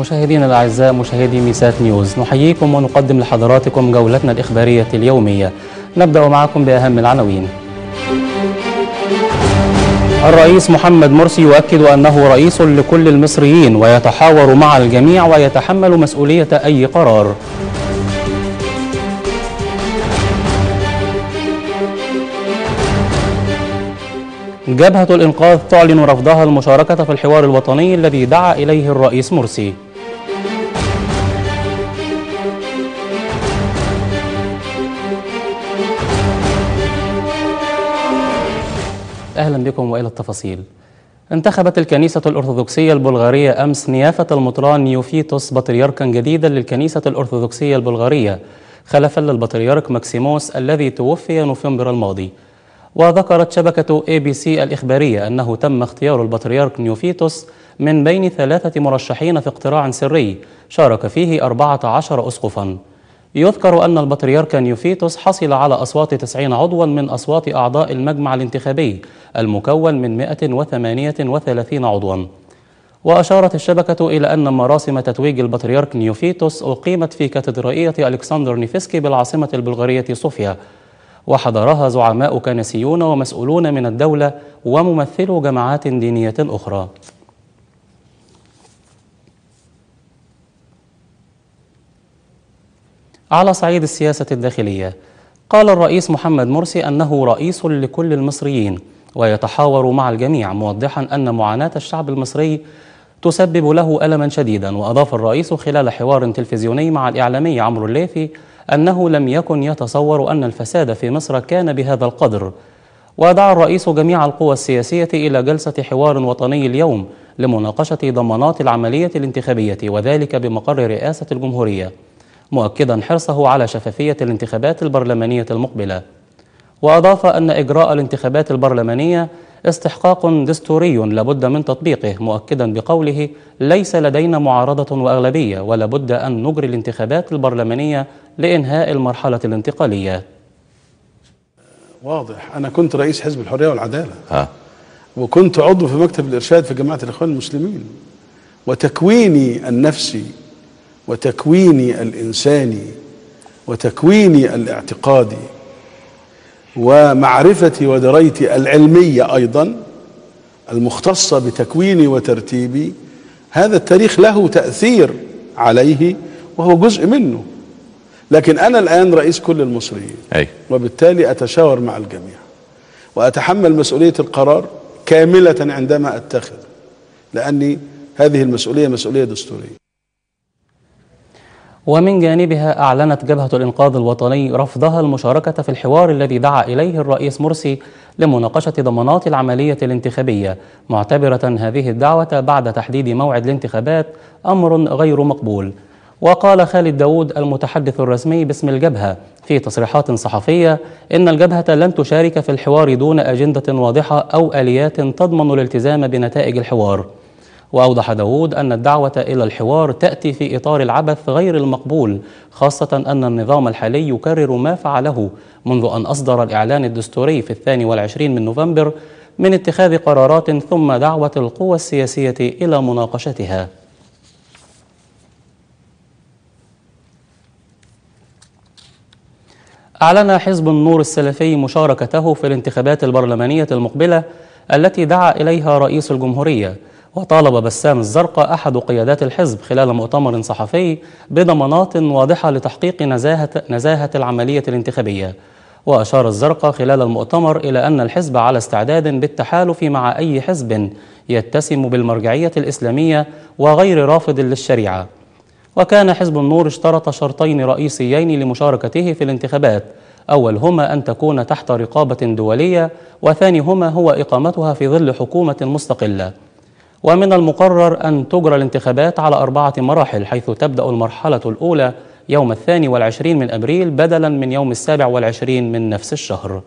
مشاهدينا الأعزاء مشاهدي ميسات نيوز نحييكم ونقدم لحضراتكم جولتنا الإخبارية اليومية نبدأ معكم بأهم العناوين الرئيس محمد مرسي يؤكد أنه رئيس لكل المصريين ويتحاور مع الجميع ويتحمل مسؤولية أي قرار جبهة الإنقاذ تعلن رفضها المشاركة في الحوار الوطني الذي دعا إليه الرئيس مرسي أهلا بكم وإلى التفاصيل انتخبت الكنيسة الأرثوذكسية البلغارية أمس نيافة المطران نيوفيتوس بطريركا جديدا للكنيسة الأرثوذكسية البلغارية خلفا للبطريرك ماكسيموس الذي توفي نوفمبر الماضي وذكرت شبكة اي بي سي الإخبارية أنه تم اختيار البطريرك نيوفيتوس من بين ثلاثة مرشحين في اقتراع سري شارك فيه 14 أسقفاً يذكر أن البطريرك نيوفيتوس حصل على أصوات 90 عضوا من أصوات أعضاء المجمع الانتخابي المكون من 138 عضوا وأشارت الشبكة إلى أن مراسم تتويج البطريرك نيوفيتوس أقيمت في كاتدرائية ألكسندر نيفسكي بالعاصمة البلغارية صوفيا وحضرها زعماء كنسيون ومسؤولون من الدولة وممثلو جماعات دينية أخرى على صعيد السياسة الداخلية قال الرئيس محمد مرسي أنه رئيس لكل المصريين ويتحاور مع الجميع موضحا أن معاناة الشعب المصري تسبب له ألما شديدا وأضاف الرئيس خلال حوار تلفزيوني مع الإعلامي عمرو الليثي أنه لم يكن يتصور أن الفساد في مصر كان بهذا القدر ودعا الرئيس جميع القوى السياسية إلى جلسة حوار وطني اليوم لمناقشة ضمانات العملية الانتخابية وذلك بمقر رئاسة الجمهورية مؤكدا حرصه على شفافية الانتخابات البرلمانية المقبلة وأضاف أن إجراء الانتخابات البرلمانية استحقاق دستوري لابد من تطبيقه مؤكدا بقوله ليس لدينا معارضة وأغلبية ولابد أن نجري الانتخابات البرلمانية لإنهاء المرحلة الانتقالية واضح أنا كنت رئيس حزب الحرية والعدالة ها. وكنت عضو في مكتب الإرشاد في جماعة الإخوان المسلمين وتكويني النفسي وتكويني الانساني وتكويني الاعتقادي ومعرفتي ودرايتي العلميه ايضا المختصه بتكويني وترتيبي هذا التاريخ له تاثير عليه وهو جزء منه لكن انا الان رئيس كل المصريين أي. وبالتالي اتشاور مع الجميع واتحمل مسؤوليه القرار كامله عندما اتخذ لاني هذه المسؤوليه مسؤوليه دستوريه ومن جانبها أعلنت جبهة الإنقاذ الوطني رفضها المشاركة في الحوار الذي دعا إليه الرئيس مرسي لمناقشة ضمانات العملية الانتخابية معتبرة هذه الدعوة بعد تحديد موعد الانتخابات أمر غير مقبول وقال خالد داود المتحدث الرسمي باسم الجبهة في تصريحات صحفية إن الجبهة لن تشارك في الحوار دون أجندة واضحة أو آليات تضمن الالتزام بنتائج الحوار وأوضح داود أن الدعوة إلى الحوار تأتي في إطار العبث غير المقبول خاصة أن النظام الحالي يكرر ما فعله منذ أن أصدر الإعلان الدستوري في الثاني والعشرين من نوفمبر من اتخاذ قرارات ثم دعوة القوى السياسية إلى مناقشتها أعلن حزب النور السلفي مشاركته في الانتخابات البرلمانية المقبلة التي دعا إليها رئيس الجمهورية وطالب بسام الزرقاء أحد قيادات الحزب خلال مؤتمر صحفي بضمانات واضحة لتحقيق نزاهة, نزاهة العملية الانتخابية وأشار الزرقاء خلال المؤتمر إلى أن الحزب على استعداد بالتحالف مع أي حزب يتسم بالمرجعية الإسلامية وغير رافض للشريعة وكان حزب النور اشترط شرطين رئيسيين لمشاركته في الانتخابات أولهما أن تكون تحت رقابة دولية وثانيهما هو إقامتها في ظل حكومة مستقلة ومن المقرر أن تجرى الانتخابات على أربعة مراحل حيث تبدأ المرحلة الأولى يوم الثاني والعشرين من أبريل بدلا من يوم السابع والعشرين من نفس الشهر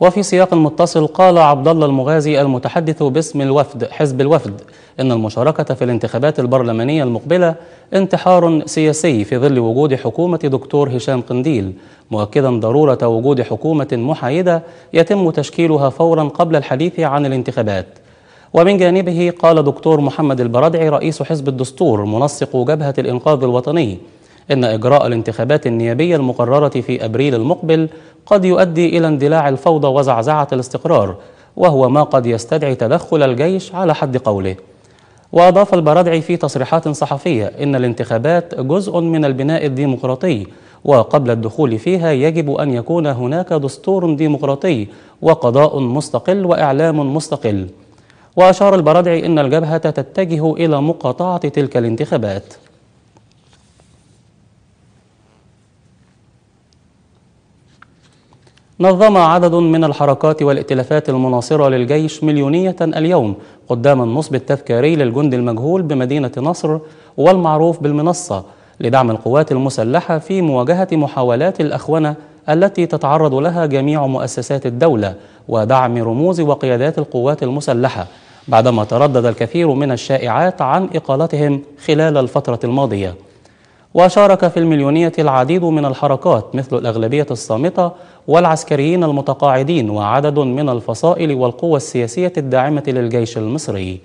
وفي سياق متصل قال عبد الله المغازي المتحدث باسم الوفد حزب الوفد ان المشاركه في الانتخابات البرلمانيه المقبله انتحار سياسي في ظل وجود حكومه دكتور هشام قنديل مؤكدا ضروره وجود حكومه محايده يتم تشكيلها فورا قبل الحديث عن الانتخابات ومن جانبه قال دكتور محمد البردعي رئيس حزب الدستور منسق جبهه الانقاذ الوطني إن إجراء الانتخابات النيابية المقررة في أبريل المقبل قد يؤدي إلى اندلاع الفوضى وزعزعة الاستقرار وهو ما قد يستدعي تدخل الجيش على حد قوله وأضاف البرادعي في تصريحات صحفية إن الانتخابات جزء من البناء الديمقراطي وقبل الدخول فيها يجب أن يكون هناك دستور ديمقراطي وقضاء مستقل وإعلام مستقل وأشار البرادعي إن الجبهة تتجه إلى مقاطعة تلك الانتخابات نظم عدد من الحركات والائتلافات المناصرة للجيش مليونية اليوم قدام النصب التذكاري للجند المجهول بمدينة نصر والمعروف بالمنصة لدعم القوات المسلحة في مواجهة محاولات الأخونة التي تتعرض لها جميع مؤسسات الدولة ودعم رموز وقيادات القوات المسلحة بعدما تردد الكثير من الشائعات عن إقالتهم خلال الفترة الماضية وشارك في المليونية العديد من الحركات مثل الأغلبية الصامتة والعسكريين المتقاعدين وعدد من الفصائل والقوى السياسية الداعمة للجيش المصري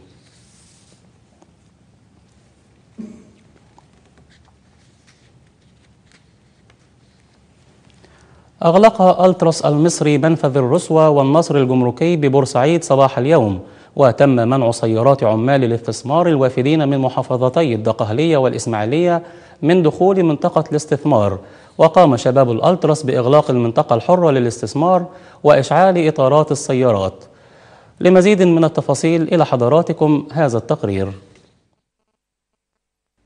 أغلق ألترس المصري منفذ الرسوة والنصر الجمركي ببورسعيد صباح اليوم وتم منع سيارات عمال الاستثمار الوافدين من محافظتي الدقهلية والإسماعيلية من دخول منطقة الاستثمار وقام شباب الألترس بإغلاق المنطقة الحرة للاستثمار وإشعال إطارات السيارات لمزيد من التفاصيل إلى حضراتكم هذا التقرير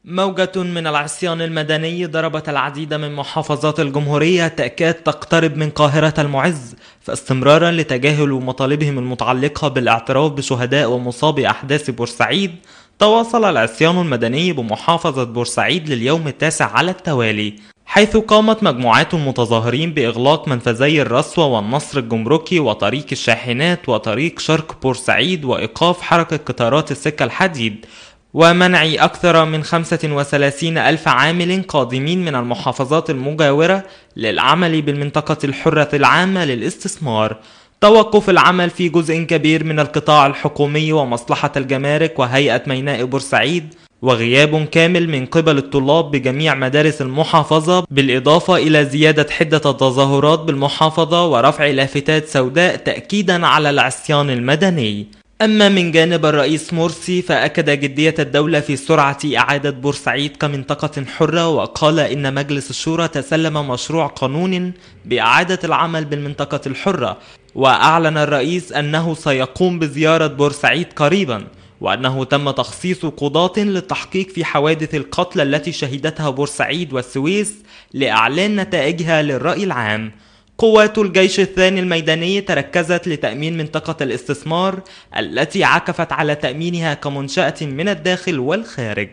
موجة من العصيان المدني ضربت العديد من محافظات الجمهورية تأكاد تقترب من قاهرة المعز فاستمرارا لتجاهل مطالبهم المتعلقة بالاعتراف بشهداء ومصابي أحداث بورسعيد تواصل العصيان المدني بمحافظة بورسعيد لليوم التاسع على التوالي حيث قامت مجموعات المتظاهرين بإغلاق منفذي الرسوة والنصر الجمركي وطريق الشاحنات وطريق شرق بورسعيد وإيقاف حركة قطارات السكة الحديد ومنع أكثر من 35 ألف عامل قادمين من المحافظات المجاورة للعمل بالمنطقة الحرة العامة للاستثمار توقف العمل في جزء كبير من القطاع الحكومي ومصلحة الجمارك وهيئة ميناء بورسعيد وغياب كامل من قبل الطلاب بجميع مدارس المحافظة بالإضافة إلى زيادة حدة التظاهرات بالمحافظة ورفع لافتات سوداء تأكيدا على العصيان المدني أما من جانب الرئيس مرسي فأكد جدية الدولة في سرعة إعادة بورسعيد كمنطقة حرة وقال إن مجلس الشورى تسلم مشروع قانون بإعادة العمل بالمنطقة الحرة وأعلن الرئيس أنه سيقوم بزيارة بورسعيد قريبا وأنه تم تخصيص قضاة للتحقيق في حوادث القتل التي شهدتها بورسعيد والسويس لإعلان نتائجها للرأي العام قوات الجيش الثاني الميداني تركزت لتأمين منطقة الاستثمار التي عكفت على تأمينها كمنشأة من الداخل والخارج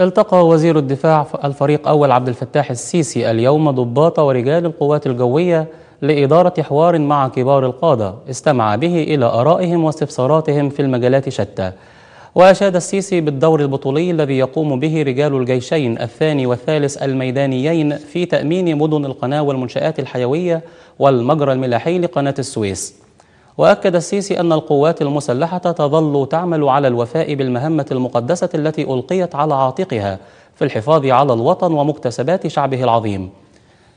التقى وزير الدفاع الفريق أول عبد الفتاح السيسي اليوم ضباط ورجال القوات الجوية لإدارة حوار مع كبار القادة استمع به إلى آرائهم واستفساراتهم في المجالات شتى وأشاد السيسي بالدور البطولي الذي يقوم به رجال الجيشين الثاني والثالث الميدانيين في تأمين مدن القناة والمنشآت الحيوية والمجرى الملاحي لقناة السويس وأكد السيسي أن القوات المسلحة تظل تعمل على الوفاء بالمهمة المقدسة التي ألقيت على عاتقها في الحفاظ على الوطن ومكتسبات شعبه العظيم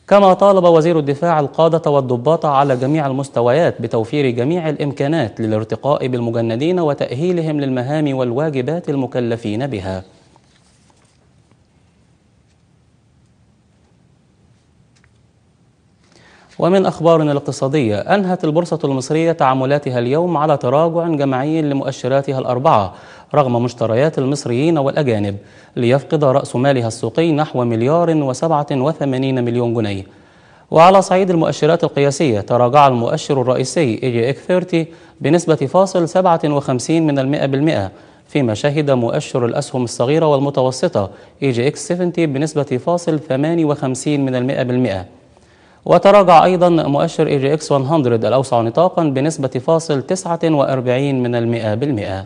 كما طالب وزير الدفاع القادة والضباط على جميع المستويات بتوفير جميع الإمكانات للارتقاء بالمجندين وتأهيلهم للمهام والواجبات المكلفين بها ومن أخبارنا الاقتصادية أنهت البورصة المصرية تعاملاتها اليوم على تراجع جماعي لمؤشراتها الأربعة رغم مشتريات المصريين والأجانب ليفقد رأس مالها السوقي نحو مليار وسبعة وثمانين مليون جنيه وعلى صعيد المؤشرات القياسية تراجع المؤشر الرئيسي إي إك 30 بنسبة فاصل 57 من المئة بالمئة فيما شهد مؤشر الأسهم الصغيرة والمتوسطة إي جي إكس 70 بنسبة فاصل 58 من المئة بالمئة وتراجع أيضا مؤشر اي جي اكس 100 الأوسع نطاقا بنسبة فاصل 49 من المئة بالمئة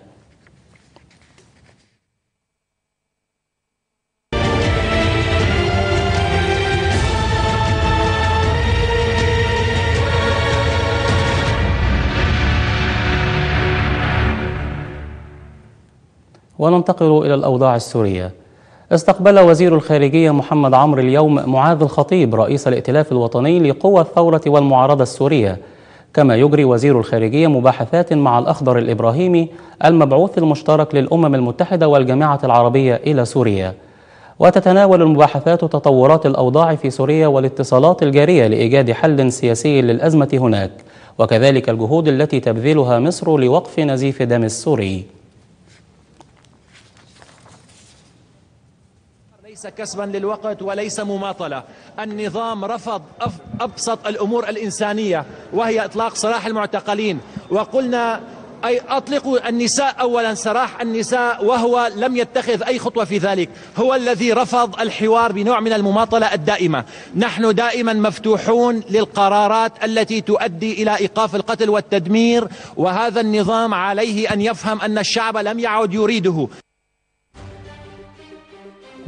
وننتقل إلى الأوضاع السورية استقبل وزير الخارجية محمد عمرو اليوم معاذ الخطيب رئيس الائتلاف الوطني لقوى الثورة والمعارضة السورية كما يجري وزير الخارجية مباحثات مع الأخضر الإبراهيمي المبعوث المشترك للأمم المتحدة والجامعة العربية إلى سوريا وتتناول المباحثات تطورات الأوضاع في سوريا والاتصالات الجارية لإيجاد حل سياسي للأزمة هناك وكذلك الجهود التي تبذلها مصر لوقف نزيف دم السوري ليس كسبا للوقت وليس مماطلة النظام رفض أبسط الأمور الإنسانية وهي إطلاق سراح المعتقلين وقلنا أي أطلقوا النساء أولا سراح النساء وهو لم يتخذ أي خطوة في ذلك هو الذي رفض الحوار بنوع من المماطلة الدائمة نحن دائما مفتوحون للقرارات التي تؤدي إلى إيقاف القتل والتدمير وهذا النظام عليه أن يفهم أن الشعب لم يعد يريده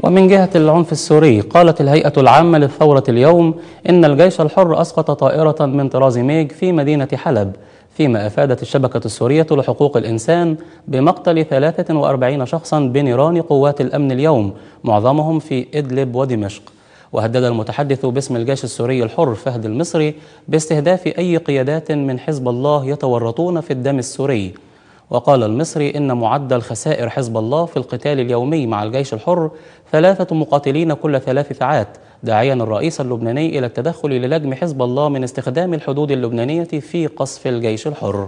ومن جهة العنف السوري قالت الهيئة العامة للثورة اليوم إن الجيش الحر أسقط طائرة من طراز ميج في مدينة حلب فيما أفادت الشبكة السورية لحقوق الإنسان بمقتل 43 شخصا بنيران قوات الأمن اليوم معظمهم في إدلب ودمشق وهدد المتحدث باسم الجيش السوري الحر فهد المصري باستهداف أي قيادات من حزب الله يتورطون في الدم السوري وقال المصري إن معدل خسائر حزب الله في القتال اليومي مع الجيش الحر ثلاثة مقاتلين كل ثلاث ساعات داعيا الرئيس اللبناني إلى التدخل للجم حزب الله من استخدام الحدود اللبنانية في قصف الجيش الحر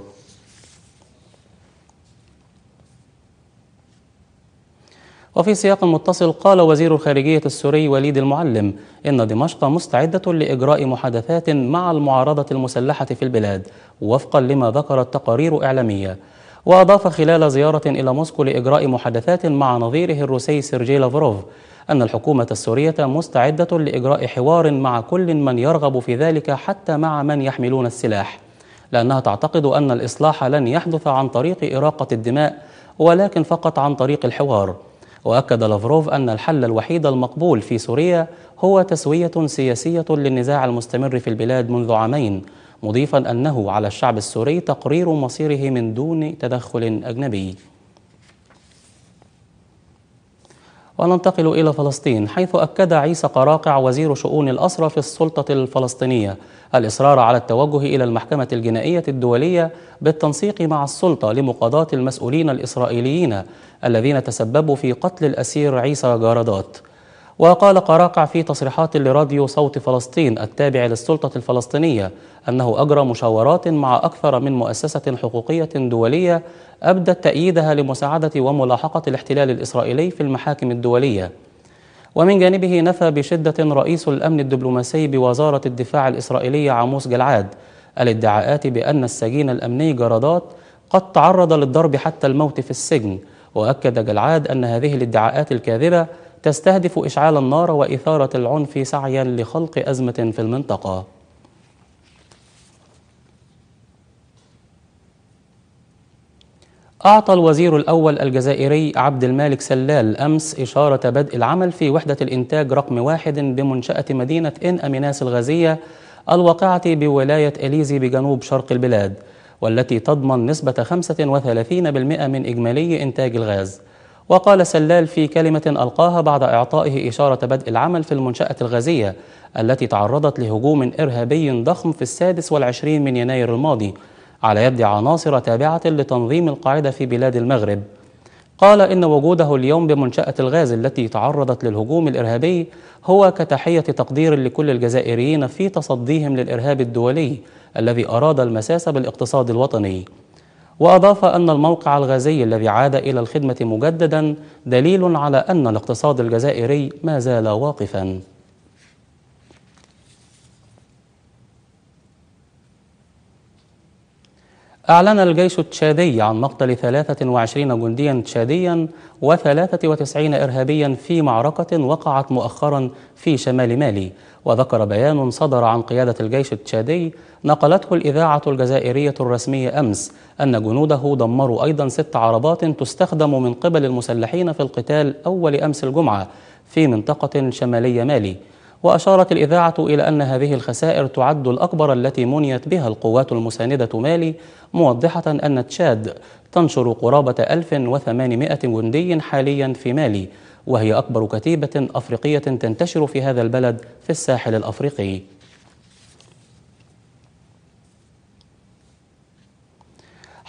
وفي سياق متصل قال وزير الخارجية السوري وليد المعلم إن دمشق مستعدة لإجراء محادثات مع المعارضة المسلحة في البلاد وفقا لما ذكرت تقارير إعلامية وأضاف خلال زيارة إلى موسكو لإجراء محادثات مع نظيره الروسي سيرجي لافروف أن الحكومة السورية مستعدة لإجراء حوار مع كل من يرغب في ذلك حتى مع من يحملون السلاح لأنها تعتقد أن الإصلاح لن يحدث عن طريق إراقة الدماء ولكن فقط عن طريق الحوار وأكد لافروف أن الحل الوحيد المقبول في سوريا هو تسوية سياسية للنزاع المستمر في البلاد منذ عامين مضيفا أنه على الشعب السوري تقرير مصيره من دون تدخل أجنبي وننتقل إلى فلسطين حيث أكد عيسى قراقع وزير شؤون الأسرى في السلطة الفلسطينية الإصرار على التوجه إلى المحكمة الجنائية الدولية بالتنسيق مع السلطة لمقاضاة المسؤولين الإسرائيليين الذين تسببوا في قتل الأسير عيسى جارادات. وقال قراقع في تصريحات لراديو صوت فلسطين التابع للسلطة الفلسطينية أنه أجرى مشاورات مع أكثر من مؤسسة حقوقية دولية أبدت تأييدها لمساعدة وملاحقة الاحتلال الإسرائيلي في المحاكم الدولية ومن جانبه نفى بشدة رئيس الأمن الدبلوماسي بوزارة الدفاع الإسرائيلية عموس جلعاد الادعاءات بأن السجين الأمني جرادات قد تعرض للضرب حتى الموت في السجن وأكد جلعاد أن هذه الادعاءات الكاذبة تستهدف إشعال النار وإثارة العنف سعيا لخلق أزمة في المنطقة أعطى الوزير الأول الجزائري عبد المالك سلال أمس إشارة بدء العمل في وحدة الإنتاج رقم واحد بمنشأة مدينة إن أميناس الغازية الواقعة بولاية إليزي بجنوب شرق البلاد والتي تضمن نسبة 35% من إجمالي إنتاج الغاز وقال سلال في كلمة ألقاها بعد إعطائه إشارة بدء العمل في المنشأة الغازية التي تعرضت لهجوم إرهابي ضخم في السادس والعشرين من يناير الماضي على يد عناصر تابعة لتنظيم القاعدة في بلاد المغرب قال إن وجوده اليوم بمنشأة الغاز التي تعرضت للهجوم الإرهابي هو كتحية تقدير لكل الجزائريين في تصديهم للإرهاب الدولي الذي أراد المساس بالاقتصاد الوطني وأضاف أن الموقع الغازي الذي عاد إلى الخدمة مجددا دليل على أن الاقتصاد الجزائري ما زال واقفاً أعلن الجيش التشادي عن مقتل 23 جنديا تشاديا و93 إرهابيا في معركة وقعت مؤخرا في شمال مالي وذكر بيان صدر عن قيادة الجيش التشادي نقلته الإذاعة الجزائرية الرسمية أمس أن جنوده دمروا أيضا ست عربات تستخدم من قبل المسلحين في القتال أول أمس الجمعة في منطقة شمالية مالي وأشارت الإذاعة إلى أن هذه الخسائر تعد الأكبر التي منيت بها القوات المساندة مالي موضحة أن تشاد تنشر قرابة 1800 جندي حاليا في مالي وهي أكبر كتيبة أفريقية تنتشر في هذا البلد في الساحل الأفريقي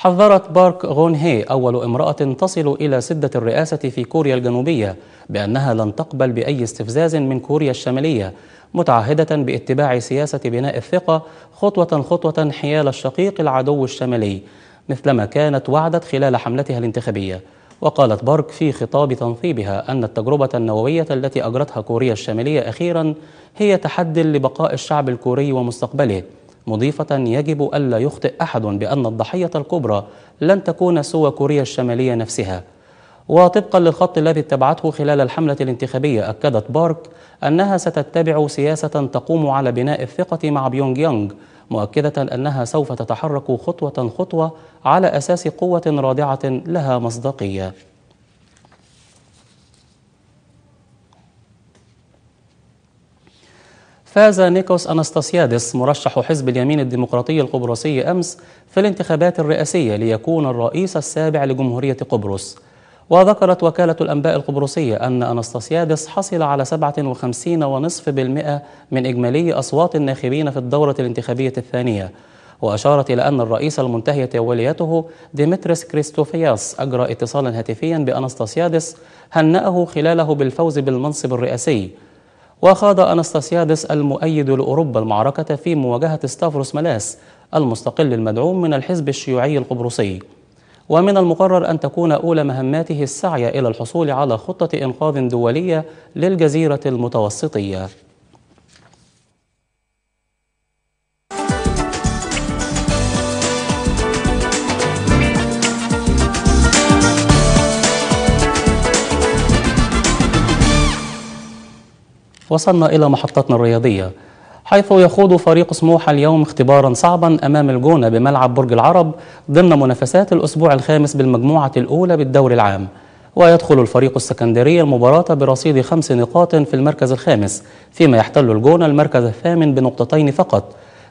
حذرت بارك غون هي أول امرأة تصل إلى سدة الرئاسة في كوريا الجنوبية بأنها لن تقبل بأي استفزاز من كوريا الشمالية متعهدة باتباع سياسة بناء الثقة خطوة خطوة حيال الشقيق العدو الشمالي مثلما كانت وعدت خلال حملتها الانتخابية وقالت بارك في خطاب تنصيبها أن التجربة النووية التي أجرتها كوريا الشمالية أخيرا هي تحد لبقاء الشعب الكوري ومستقبله مضيفة يجب ألا يخطئ أحد بأن الضحية الكبرى لن تكون سوى كوريا الشمالية نفسها وطبقا للخط الذي اتبعته خلال الحملة الانتخابية أكدت بارك أنها ستتبع سياسة تقوم على بناء الثقة مع بيونغ يانغ مؤكدة أنها سوف تتحرك خطوة خطوة على أساس قوة رادعة لها مصداقية فاز نيكوس أنستاسيادس مرشح حزب اليمين الديمقراطي القبرصي أمس في الانتخابات الرئاسية ليكون الرئيس السابع لجمهورية قبرص وذكرت وكالة الأنباء القبرصية أن أنستاسيادس حصل على 57.5% من إجمالي أصوات الناخبين في الدورة الانتخابية الثانية وأشارت إلى أن الرئيس المنتهية وليته ديمتريس كريستوفياس أجرى اتصالا هاتفيا بأنستاسيادس هنأه خلاله بالفوز بالمنصب الرئاسي وخاض أنستاسيادس المؤيد لأوروبا المعركة في مواجهة ستافروس ملاس المستقل المدعوم من الحزب الشيوعي القبرصي ومن المقرر أن تكون أولى مهماته السعي إلى الحصول على خطة إنقاذ دولية للجزيرة المتوسطية وصلنا إلى محطتنا الرياضية حيث يخوض فريق سموحة اليوم اختبارا صعبا أمام الجونة بملعب برج العرب ضمن منافسات الأسبوع الخامس بالمجموعة الأولى بالدوري العام ويدخل الفريق السكندري المباراة برصيد خمس نقاط في المركز الخامس فيما يحتل الجونة المركز الثامن بنقطتين فقط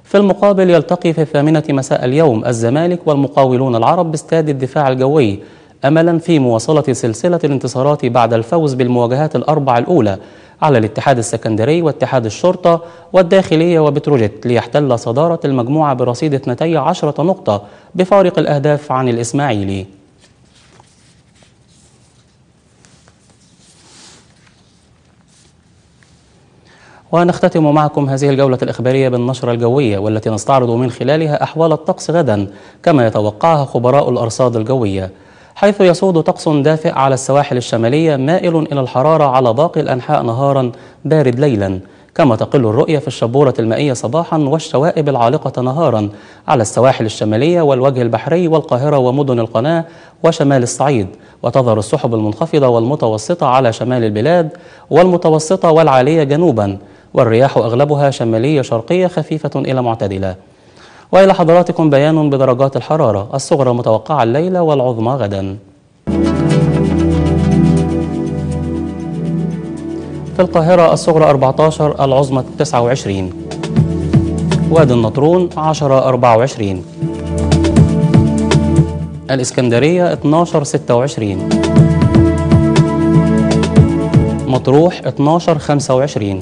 في المقابل يلتقي في الثامنة مساء اليوم الزمالك والمقاولون العرب باستاد الدفاع الجوي أملا في مواصلة سلسلة الانتصارات بعد الفوز بالمواجهات الأربع الأولى على الاتحاد السكندري واتحاد الشرطة والداخلية وبتروجيت ليحتل صدارة المجموعة برصيد 12 نقطة بفارق الأهداف عن الإسماعيلي ونختتم معكم هذه الجولة الإخبارية بالنشرة الجوية والتي نستعرض من خلالها أحوال الطقس غدا كما يتوقعها خبراء الأرصاد الجوية حيث يسود طقس دافئ على السواحل الشمالية مائل إلى الحرارة على باقي الأنحاء نهارا بارد ليلا كما تقل الرؤية في الشبورة المائية صباحا والشوائب العالقة نهارا على السواحل الشمالية والوجه البحري والقاهرة ومدن القناة وشمال الصعيد وتظهر السحب المنخفضة والمتوسطة على شمال البلاد والمتوسطة والعالية جنوبا والرياح أغلبها شمالية شرقية خفيفة إلى معتدلة وإلى حضراتكم بيان بدرجات الحرارة الصغرى متوقعة الليلة والعظمى غدا في القاهرة الصغرى 14 العظمى 29 وادي النطرون 10 24 الإسكندرية 12 26 مطروح 12 25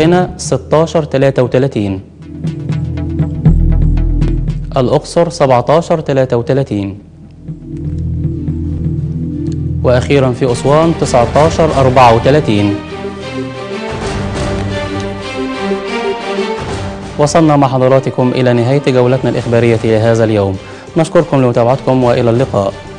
موقنا 1633 الأقصر 1733 وأخيرا في أسوان 1934 وصلنا مع حضراتكم إلى نهاية جولتنا الإخبارية لهذا اليوم نشكركم لمتابعتكم وإلى اللقاء